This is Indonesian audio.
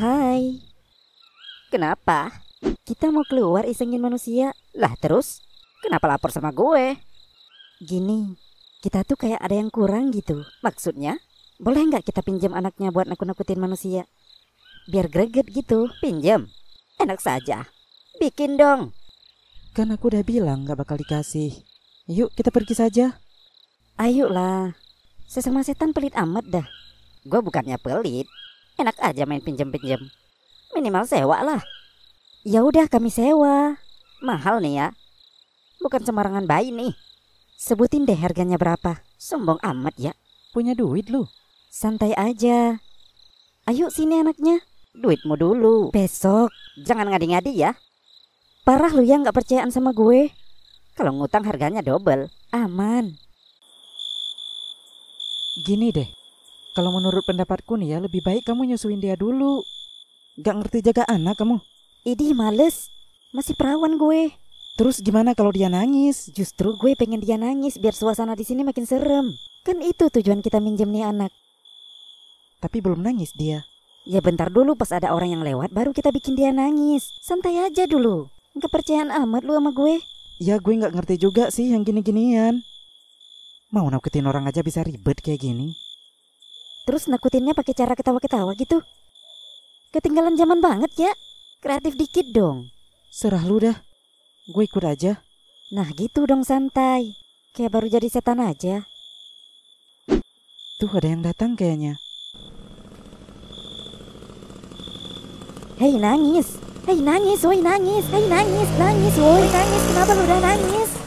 Hai. Kenapa? Kita mau keluar isengin manusia. Lah terus? Kenapa lapor sama gue? Gini, kita tuh kayak ada yang kurang gitu. Maksudnya, boleh nggak kita pinjam anaknya buat nakut-nakutin manusia? Biar greget gitu. Pinjam? Enak saja. Bikin dong. Kan aku udah bilang nggak bakal dikasih. Yuk kita pergi saja. Ayolah. Sesama setan pelit amat dah. Gue bukannya pelit, Enak aja main pinjam-pinjam. Minimal sewa lah. Ya udah kami sewa. Mahal nih ya. Bukan sembarangan bayi nih. Sebutin deh harganya berapa. Sombong amat ya. Punya duit lu. Santai aja. Ayo sini anaknya. Duitmu dulu. Besok. Jangan ngadi-ngadi ya. Parah lu yang nggak percayaan sama gue. Kalau ngutang harganya double. Aman. Gini deh. Kalau menurut pendapatku nih ya, lebih baik kamu nyusuin dia dulu. Gak ngerti jaga anak kamu. Idi males, masih perawan gue. Terus gimana kalau dia nangis? Justru gue pengen dia nangis biar suasana di sini makin serem. Kan itu tujuan kita minjem nih anak. Tapi belum nangis dia. Ya bentar dulu pas ada orang yang lewat baru kita bikin dia nangis. Santai aja dulu. Kepercayaan amat lu sama gue. Ya gue nggak ngerti juga sih yang gini-ginian. Mau nakutin orang aja bisa ribet kayak gini. Terus nakutinnya pakai cara ketawa-ketawa gitu. Ketinggalan zaman banget ya. Kreatif dikit dong. Serah lu dah. Gue ikut aja. Nah gitu dong santai. Kayak baru jadi setan aja. Tuh ada yang datang kayaknya. Hei nangis. Hei nangis, woi nangis. Hei nangis, nangis, woi nangis. Kenapa lu udah nangis?